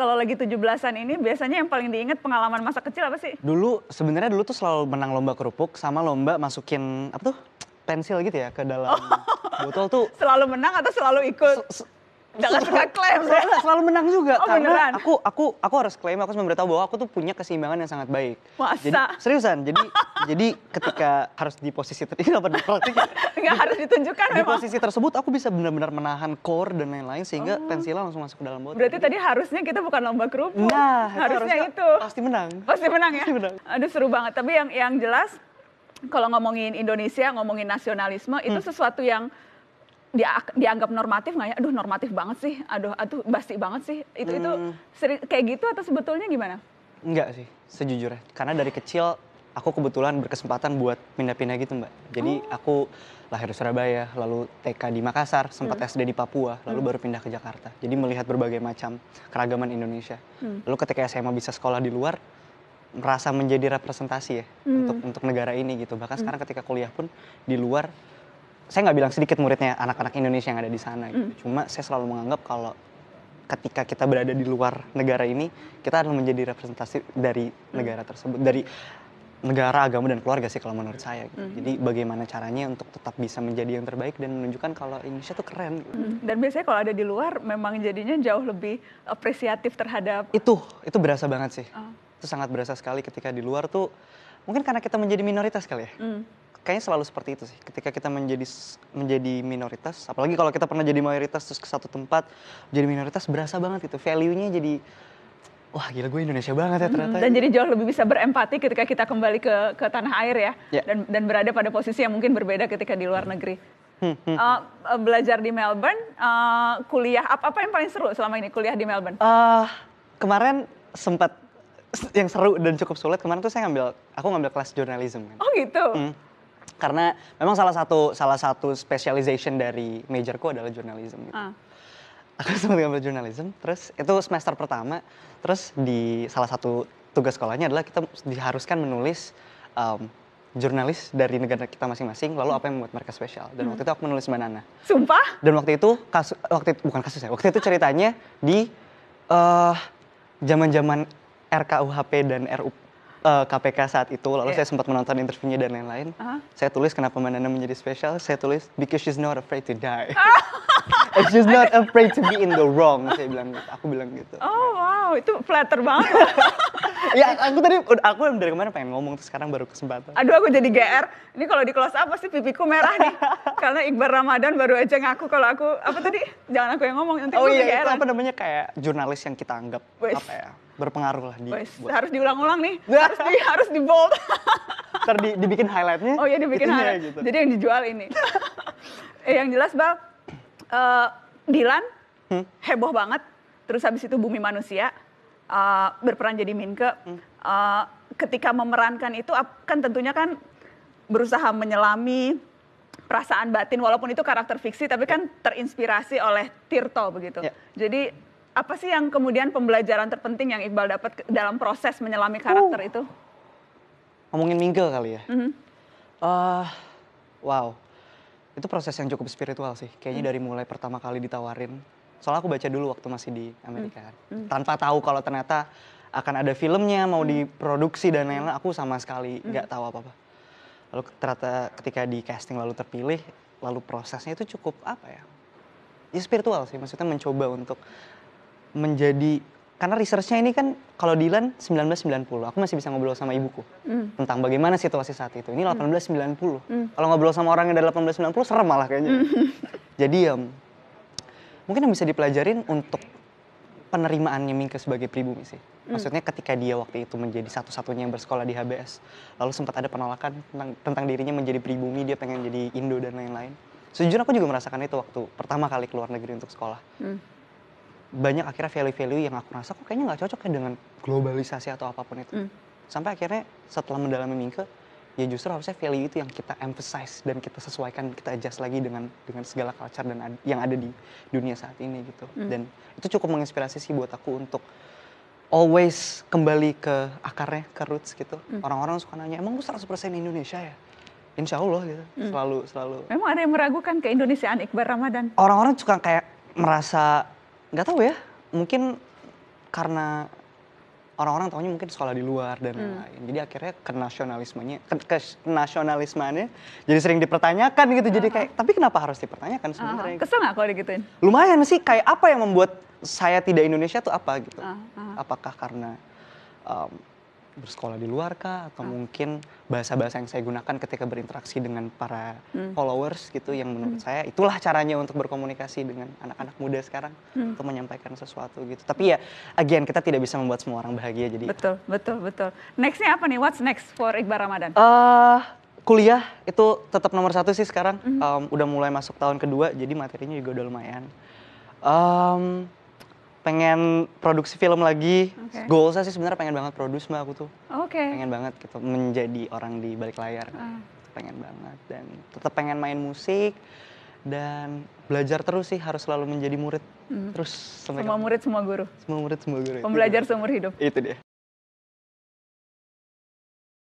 kalau lagi 17-an ini biasanya yang paling diingat pengalaman masa kecil apa sih? Dulu sebenarnya dulu tuh selalu menang lomba kerupuk sama lomba masukin apa tuh? pensil gitu ya ke dalam oh. botol tuh. Selalu menang atau selalu ikut? Se -se Jangan suka klaim. Selalu, selalu menang juga oh, karena beneran? aku aku aku harus klaim, aku harus memberitahu bahwa aku tuh punya keseimbangan yang sangat baik. Masa? Jadi seriusan, jadi jadi ketika harus di posisi tertentu apa praktik? Enggak harus ditunjukkan di memang. Di posisi tersebut aku bisa benar-benar menahan core dan lain-lain sehingga oh. pensilnya langsung masuk ke dalam botol. Berarti tadi harusnya kita bukan lomba kerupuk. Nah, harusnya, harusnya itu. Pasti menang. Pasti menang ya. Pasti menang. Aduh seru banget, tapi yang yang jelas kalau ngomongin Indonesia, ngomongin nasionalisme hmm. itu sesuatu yang dianggap normatif nggak ya? Aduh normatif banget sih, aduh aduh basi banget sih. Itu hmm. itu seri, kayak gitu atau sebetulnya gimana? Enggak sih, sejujurnya. Karena dari kecil aku kebetulan berkesempatan buat pindah-pindah gitu mbak. Jadi oh. aku lahir di Surabaya, lalu TK di Makassar, sempat hmm. SD di Papua, lalu hmm. baru pindah ke Jakarta. Jadi melihat berbagai macam keragaman Indonesia. Hmm. Lalu ketika SMA bisa sekolah di luar, merasa menjadi representasi ya hmm. untuk untuk negara ini gitu. Bahkan hmm. sekarang ketika kuliah pun di luar saya nggak bilang sedikit muridnya anak-anak Indonesia yang ada di sana. Gitu. Hmm. Cuma saya selalu menganggap kalau ketika kita berada di luar negara ini, kita harus menjadi representasi dari hmm. negara tersebut, dari negara, agama dan keluarga sih kalau menurut saya. Gitu. Mm. Jadi bagaimana caranya untuk tetap bisa menjadi yang terbaik dan menunjukkan kalau Indonesia tuh keren. Gitu. Mm. Dan biasanya kalau ada di luar, memang jadinya jauh lebih apresiatif terhadap. Itu, itu berasa banget sih. Oh. Itu sangat berasa sekali ketika di luar tuh. Mungkin karena kita menjadi minoritas kali ya. Mm kayaknya selalu seperti itu sih ketika kita menjadi menjadi minoritas apalagi kalau kita pernah jadi mayoritas terus ke satu tempat jadi minoritas berasa banget itu value-nya jadi wah gila gue Indonesia banget ya ternyata dan jadi jauh lebih bisa berempati ketika kita kembali ke ke tanah air ya yeah. dan dan berada pada posisi yang mungkin berbeda ketika di luar negeri uh, belajar di Melbourne uh, kuliah apa apa yang paling seru selama ini kuliah di Melbourne uh, kemarin sempat yang seru dan cukup sulit kemarin tuh saya ngambil aku ngambil kelas jurnalisme kan. oh gitu Hmm karena memang salah satu salah satu specialization dari majorku adalah journalism gitu. Uh. Aku sempat ngambil journalism, terus itu semester pertama, terus di salah satu tugas sekolahnya adalah kita diharuskan menulis um, jurnalis dari negara kita masing-masing lalu apa yang membuat mereka spesial dan hmm. waktu itu aku menulis banana. sumpah dan waktu itu kasus waktu itu, bukan kasus ya waktu itu ceritanya di eh, zaman-zaman uh, zaman -zaman RKUHP dan RUU uh, eh, KPK saat itu, lalu yeah. saya sempat menonton interviewnya dan lain-lain. Uh -huh. Saya tulis kenapa Manana menjadi spesial. Saya tulis because she's not afraid to die. Ah. And she's not afraid to be in the wrong. Saya bilang, gitu. aku bilang gitu. Oh wow, itu flatter banget. ya aku tadi, aku dari kemarin pengen ngomong, terus sekarang baru kesempatan. Aduh aku jadi GR. Ini kalau di close up pasti pipiku merah nih. Karena Iqbal Ramadan baru aja ngaku kalau aku apa tadi? Jangan aku yang ngomong nanti. Oh iya, GR. itu apa namanya kayak jurnalis yang kita anggap Wish. apa ya? berpengaruh lah di Wais, buat. harus diulang-ulang nih harus di harus di bold ntar di, dibikin highlightnya oh iya dibikin itunya, highlight gitu. jadi yang dijual ini eh, yang jelas bang uh, eh, Dilan hmm? heboh banget terus habis itu bumi manusia uh, berperan jadi Minke hmm? uh, ketika memerankan itu kan tentunya kan berusaha menyelami perasaan batin walaupun itu karakter fiksi tapi kan ya. terinspirasi oleh Tirto begitu yeah. jadi apa sih yang kemudian pembelajaran terpenting yang Iqbal dapat dalam proses menyelami karakter uh. itu? Ngomongin minggu kali ya. Mm -hmm. uh, wow, itu proses yang cukup spiritual sih. Kayaknya mm. dari mulai pertama kali ditawarin. Soalnya aku baca dulu waktu masih di Amerika. Mm. Mm. Tanpa tahu kalau ternyata akan ada filmnya, mau mm. diproduksi dan lain-lain. Aku sama sekali mm. nggak mm. tahu apa-apa. Lalu ternyata ketika di casting lalu terpilih, lalu prosesnya itu cukup apa ya? Ya spiritual sih, maksudnya mencoba untuk menjadi karena researchnya ini kan kalau Dylan 1990 aku masih bisa ngobrol sama ibuku mm. tentang bagaimana situasi saat itu ini 1890 mm. Hmm. kalau ngobrol sama orang yang dari 1890 serem malah kayaknya mm. jadi um, mungkin yang bisa dipelajarin untuk penerimaannya Mingke sebagai pribumi sih hmm. maksudnya ketika dia waktu itu menjadi satu-satunya yang bersekolah di HBS lalu sempat ada penolakan tentang, tentang dirinya menjadi pribumi dia pengen jadi Indo dan lain-lain sejujurnya aku juga merasakan itu waktu pertama kali keluar negeri untuk sekolah mm banyak akhirnya value-value yang aku rasa kok kayaknya nggak cocok ya dengan globalisasi atau apapun itu. Mm. Sampai akhirnya setelah mendalami Mingke, ya justru harusnya value itu yang kita emphasize dan kita sesuaikan kita adjust lagi dengan dengan segala culture dan ad, yang ada di dunia saat ini gitu mm. dan itu cukup menginspirasi sih buat aku untuk always kembali ke akarnya ke roots gitu orang hmm. orang-orang suka nanya emang lu 100% Indonesia ya Insya Allah gitu mm. selalu selalu memang ada yang meragukan keindonesiaan Iqbal Ramadan orang-orang suka kayak merasa nggak tahu ya mungkin karena orang-orang tahunya mungkin sekolah di luar dan hmm. lain jadi akhirnya ke nasionalismenya ke, ke nasionalismenya jadi sering dipertanyakan gitu uh-huh. jadi kayak tapi kenapa harus dipertanyakan sebenarnya uh-huh. kesel nggak kalau digituin lumayan sih kayak apa yang membuat saya tidak Indonesia tuh apa gitu uh-huh. apakah karena um, bersekolah di luar kah atau hmm. mungkin bahasa-bahasa yang saya gunakan ketika berinteraksi dengan para hmm. followers gitu yang menurut hmm. saya itulah caranya untuk berkomunikasi dengan anak-anak muda sekarang hmm. untuk menyampaikan sesuatu gitu. Tapi ya again kita tidak bisa membuat semua orang bahagia jadi Betul, betul, betul. Nextnya apa nih? What's next for Iqbal Ramadan? Uh, kuliah itu tetap nomor satu sih sekarang. -hmm. um, udah mulai masuk tahun kedua, jadi materinya juga udah lumayan. Um, pengen produksi film lagi. Okay. Goal saya sih sebenarnya pengen banget produce mbak aku tuh. Oke. Okay. Pengen banget gitu menjadi orang di balik layar. Uh. Pengen banget dan tetap pengen main musik dan belajar terus sih harus selalu menjadi murid. Mm. Terus semua murid semua guru. Semua murid semua guru. Pembelajar seumur hidup. Itu dia.